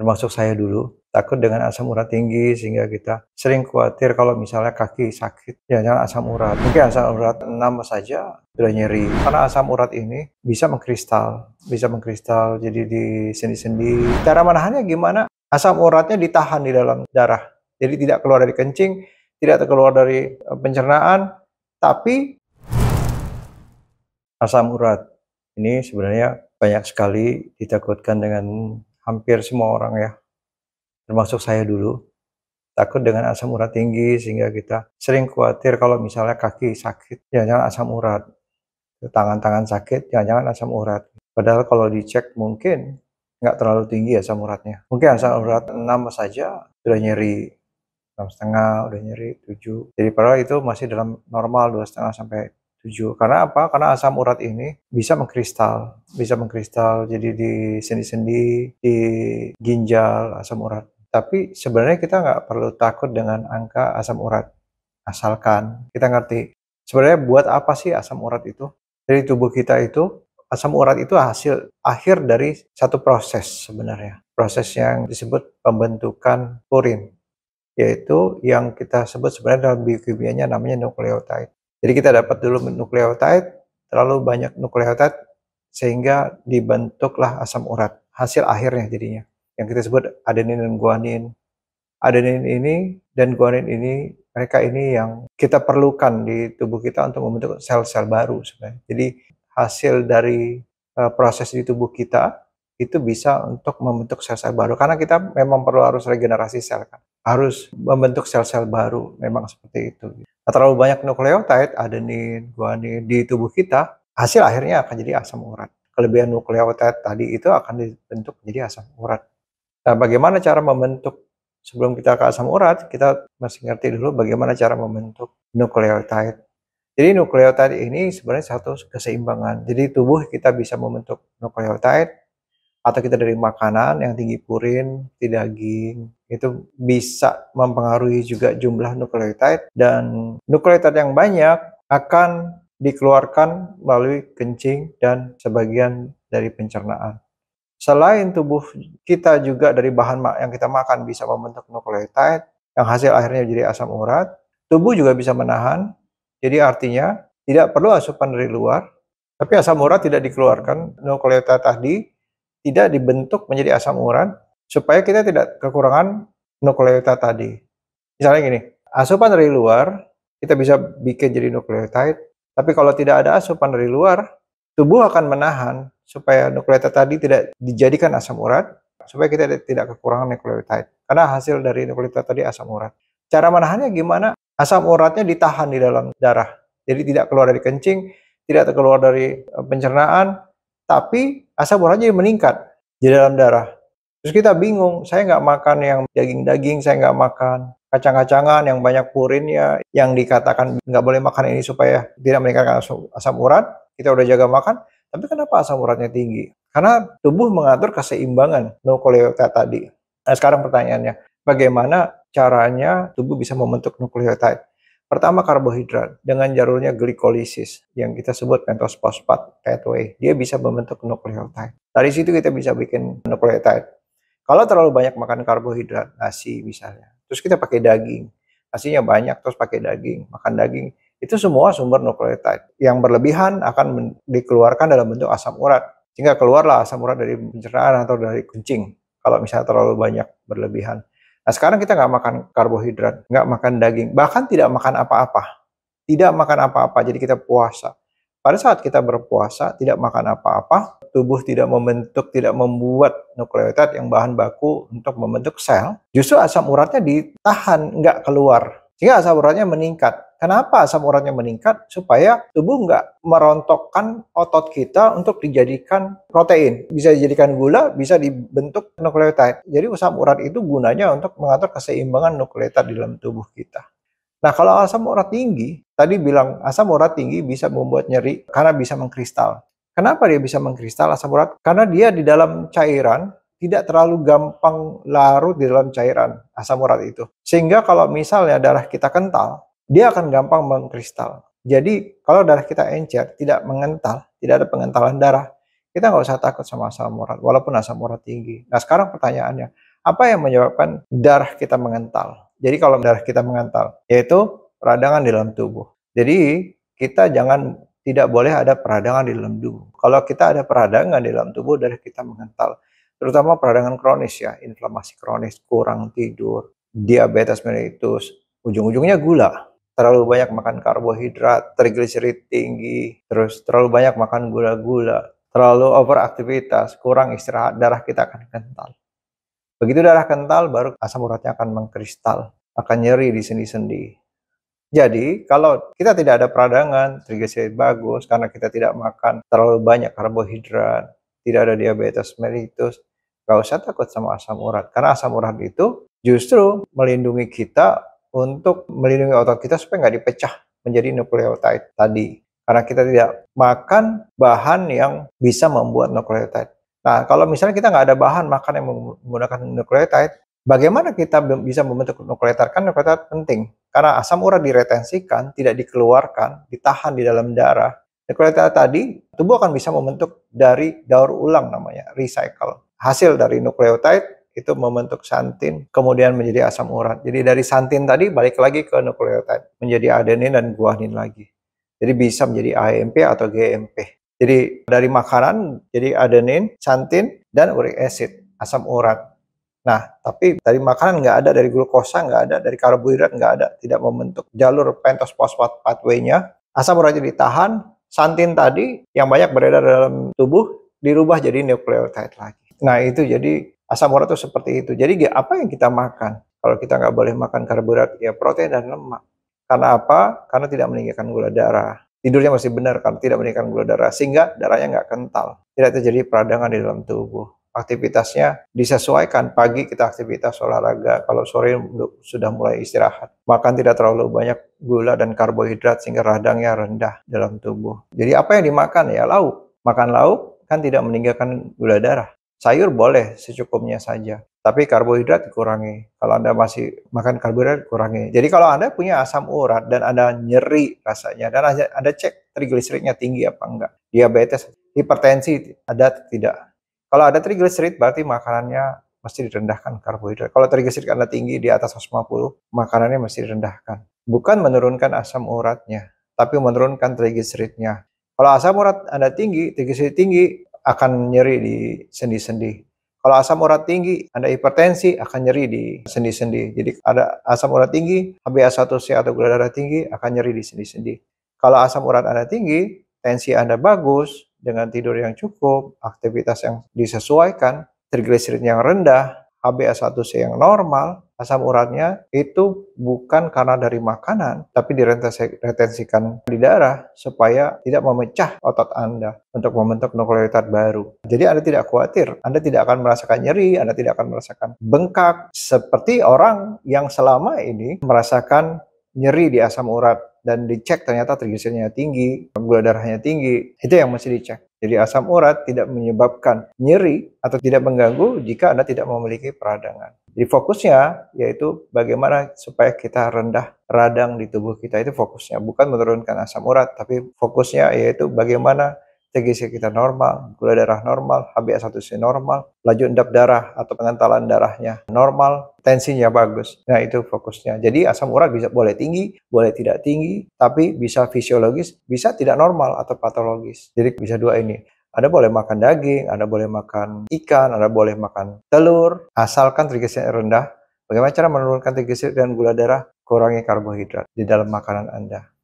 termasuk saya dulu takut dengan asam urat tinggi sehingga kita sering khawatir kalau misalnya kaki sakit ya jangan asam urat mungkin asam urat 6 saja sudah nyeri karena asam urat ini bisa mengkristal bisa mengkristal jadi di sendi-sendi cara menahannya gimana asam uratnya ditahan di dalam darah jadi tidak keluar dari kencing tidak keluar dari e, pencernaan tapi asam urat ini sebenarnya banyak sekali ditakutkan dengan hampir semua orang ya, termasuk saya dulu, takut dengan asam urat tinggi sehingga kita sering khawatir kalau misalnya kaki sakit, jangan-jangan asam urat, tangan-tangan sakit, jangan-jangan asam urat. Padahal kalau dicek mungkin nggak terlalu tinggi asam uratnya. Mungkin asam urat 6 saja sudah nyeri, enam setengah udah nyeri 7. Jadi padahal itu masih dalam normal dua setengah sampai 7. Karena apa? Karena asam urat ini bisa mengkristal, bisa mengkristal jadi di sendi-sendi, di ginjal asam urat. Tapi sebenarnya kita nggak perlu takut dengan angka asam urat. Asalkan kita ngerti sebenarnya buat apa sih asam urat itu? Dari tubuh kita itu asam urat itu hasil akhir dari satu proses sebenarnya. Proses yang disebut pembentukan purin yaitu yang kita sebut sebenarnya dalam biokimianya namanya nukleotide. Jadi kita dapat dulu nukleotide, terlalu banyak nukleotide sehingga dibentuklah asam urat. Hasil akhirnya jadinya yang kita sebut adenin dan guanin. Adenin ini dan guanin ini mereka ini yang kita perlukan di tubuh kita untuk membentuk sel-sel baru sebenarnya. Jadi hasil dari e, proses di tubuh kita itu bisa untuk membentuk sel-sel baru karena kita memang perlu harus regenerasi sel kan harus membentuk sel-sel baru memang seperti itu terlalu banyak nukleotide, adenin, guanin di tubuh kita, hasil akhirnya akan jadi asam urat. Kelebihan nukleotide tadi itu akan dibentuk menjadi asam urat. Nah, bagaimana cara membentuk sebelum kita ke asam urat, kita masih ngerti dulu bagaimana cara membentuk nukleotide. Jadi nukleotide ini sebenarnya satu keseimbangan. Jadi tubuh kita bisa membentuk nukleotide atau kita dari makanan yang tinggi purin, tidak daging, itu bisa mempengaruhi juga jumlah nukleotide dan nukleotide yang banyak akan dikeluarkan melalui kencing dan sebagian dari pencernaan. Selain tubuh kita juga dari bahan yang kita makan bisa membentuk nukleotide yang hasil akhirnya jadi asam urat, tubuh juga bisa menahan. Jadi artinya tidak perlu asupan dari luar, tapi asam urat tidak dikeluarkan, nukleotida tadi tidak dibentuk menjadi asam urat, supaya kita tidak kekurangan nukleotida tadi. Misalnya gini, asupan dari luar kita bisa bikin jadi nukleotide, tapi kalau tidak ada asupan dari luar, tubuh akan menahan supaya nukleotida tadi tidak dijadikan asam urat, supaya kita tidak kekurangan nukleotide. Karena hasil dari nukleotida tadi asam urat. Cara menahannya gimana? Asam uratnya ditahan di dalam darah. Jadi tidak keluar dari kencing, tidak keluar dari e, pencernaan, tapi asam uratnya meningkat di dalam darah. Terus kita bingung, saya nggak makan yang daging-daging, saya nggak makan kacang-kacangan yang banyak purinnya, yang dikatakan nggak boleh makan ini supaya tidak meningkatkan asam urat, kita udah jaga makan, tapi kenapa asam uratnya tinggi? Karena tubuh mengatur keseimbangan nukleotida tadi. Nah sekarang pertanyaannya, bagaimana caranya tubuh bisa membentuk nukleotide? Pertama karbohidrat dengan jalurnya glikolisis yang kita sebut pentose fosfat pathway. Dia bisa membentuk nukleotide. Dari situ kita bisa bikin nukleotide. Kalau terlalu banyak makan karbohidrat, nasi misalnya, terus kita pakai daging, nasinya banyak terus pakai daging, makan daging, itu semua sumber nukleotide. Yang berlebihan akan dikeluarkan dalam bentuk asam urat. Sehingga keluarlah asam urat dari pencernaan atau dari kencing. Kalau misalnya terlalu banyak berlebihan. Nah sekarang kita nggak makan karbohidrat, nggak makan daging, bahkan tidak makan apa-apa. Tidak makan apa-apa, jadi kita puasa. Pada saat kita berpuasa, tidak makan apa-apa, tubuh tidak membentuk, tidak membuat nukleotid yang bahan baku untuk membentuk sel, justru asam uratnya ditahan, nggak keluar. Sehingga asam uratnya meningkat. Kenapa asam uratnya meningkat? Supaya tubuh nggak merontokkan otot kita untuk dijadikan protein. Bisa dijadikan gula, bisa dibentuk nukleotid. Jadi asam urat itu gunanya untuk mengatur keseimbangan nukleotid di dalam tubuh kita. Nah, kalau asam urat tinggi, tadi bilang asam urat tinggi bisa membuat nyeri karena bisa mengkristal. Kenapa dia bisa mengkristal asam urat? Karena dia di dalam cairan tidak terlalu gampang larut di dalam cairan asam urat itu. Sehingga kalau misalnya darah kita kental, dia akan gampang mengkristal. Jadi kalau darah kita encer, tidak mengental, tidak ada pengentalan darah, kita nggak usah takut sama asam urat, walaupun asam urat tinggi. Nah sekarang pertanyaannya, apa yang menyebabkan darah kita mengental? Jadi kalau darah kita mengental, yaitu peradangan di dalam tubuh. Jadi kita jangan tidak boleh ada peradangan di dalam tubuh. Kalau kita ada peradangan di dalam tubuh, darah kita mengental. Terutama peradangan kronis ya, inflamasi kronis, kurang tidur, diabetes mellitus, ujung-ujungnya gula. Terlalu banyak makan karbohidrat, trigliserid tinggi, terus terlalu banyak makan gula-gula, terlalu over aktivitas, kurang istirahat, darah kita akan kental. Begitu darah kental, baru asam uratnya akan mengkristal, akan nyeri di sendi-sendi. Jadi, kalau kita tidak ada peradangan, trigliserid bagus, karena kita tidak makan terlalu banyak karbohidrat, tidak ada diabetes mellitus, gak usah takut sama asam urat. Karena asam urat itu justru melindungi kita untuk melindungi otot kita supaya nggak dipecah menjadi nukleotide tadi. Karena kita tidak makan bahan yang bisa membuat nukleotide Nah, kalau misalnya kita nggak ada bahan makan yang menggunakan nukleotide, bagaimana kita bisa membentuk nukleotide? Kan nukleotide penting. Karena asam urat diretensikan, tidak dikeluarkan, ditahan di dalam darah. Nukleotide tadi, tubuh akan bisa membentuk dari daur ulang namanya, recycle. Hasil dari nukleotide itu membentuk santin, kemudian menjadi asam urat. Jadi dari santin tadi balik lagi ke nukleotide, menjadi adenin dan guanin lagi. Jadi bisa menjadi AMP atau GMP. Jadi dari makanan jadi adenin, santin, dan uric acid, asam urat. Nah, tapi dari makanan nggak ada, dari glukosa nggak ada, dari karbohidrat nggak ada, tidak membentuk jalur pentos fosfat pathway-nya. Asam urat jadi tahan. Santin tadi yang banyak beredar dalam tubuh dirubah jadi nucleotide lagi. Nah, itu jadi asam urat itu seperti itu. Jadi apa yang kita makan? Kalau kita nggak boleh makan karbohidrat, ya protein dan lemak. Karena apa? Karena tidak meninggikan gula darah tidurnya masih benar karena tidak meningkatkan gula darah sehingga darahnya nggak kental tidak terjadi peradangan di dalam tubuh aktivitasnya disesuaikan pagi kita aktivitas olahraga kalau sore sudah mulai istirahat makan tidak terlalu banyak gula dan karbohidrat sehingga radangnya rendah dalam tubuh jadi apa yang dimakan ya lauk makan lauk kan tidak meninggalkan gula darah Sayur boleh secukupnya saja, tapi karbohidrat dikurangi. Kalau Anda masih makan karbohidrat, kurangi. Jadi kalau Anda punya asam urat dan Anda nyeri rasanya, dan Anda cek trigliseridnya tinggi apa enggak, diabetes, hipertensi ada tidak. Kalau ada trigliserid berarti makanannya mesti direndahkan karbohidrat. Kalau trigliserid Anda tinggi di atas 150, makanannya mesti direndahkan. Bukan menurunkan asam uratnya, tapi menurunkan trigliseridnya. Kalau asam urat Anda tinggi, trigliserid tinggi, akan nyeri di sendi-sendi. Kalau asam urat tinggi, Anda hipertensi akan nyeri di sendi-sendi. Jadi ada asam urat tinggi, HbA1c atau gula darah tinggi akan nyeri di sendi-sendi. Kalau asam urat Anda tinggi, tensi Anda bagus, dengan tidur yang cukup, aktivitas yang disesuaikan, trigliserid yang rendah, HbA1c yang normal, asam uratnya itu bukan karena dari makanan, tapi diretensikan di darah supaya tidak memecah otot Anda untuk membentuk nukleotid baru. Jadi Anda tidak khawatir, Anda tidak akan merasakan nyeri, Anda tidak akan merasakan bengkak seperti orang yang selama ini merasakan nyeri di asam urat dan dicek ternyata trigliseridnya tinggi, gula darahnya tinggi. Itu yang mesti dicek. Jadi asam urat tidak menyebabkan nyeri atau tidak mengganggu jika Anda tidak memiliki peradangan. Jadi fokusnya yaitu bagaimana supaya kita rendah radang di tubuh kita itu fokusnya bukan menurunkan asam urat tapi fokusnya yaitu bagaimana TGC kita normal, gula darah normal, HbA1c normal, laju endap darah atau pengentalan darahnya normal, tensinya bagus. Nah, itu fokusnya. Jadi asam urat bisa boleh tinggi, boleh tidak tinggi, tapi bisa fisiologis, bisa tidak normal atau patologis. Jadi bisa dua ini. Anda boleh makan daging, Anda boleh makan ikan, Anda boleh makan telur, asalkan trigliserida rendah. Bagaimana cara menurunkan trigliserida dan gula darah? Kurangi karbohidrat di dalam makanan Anda.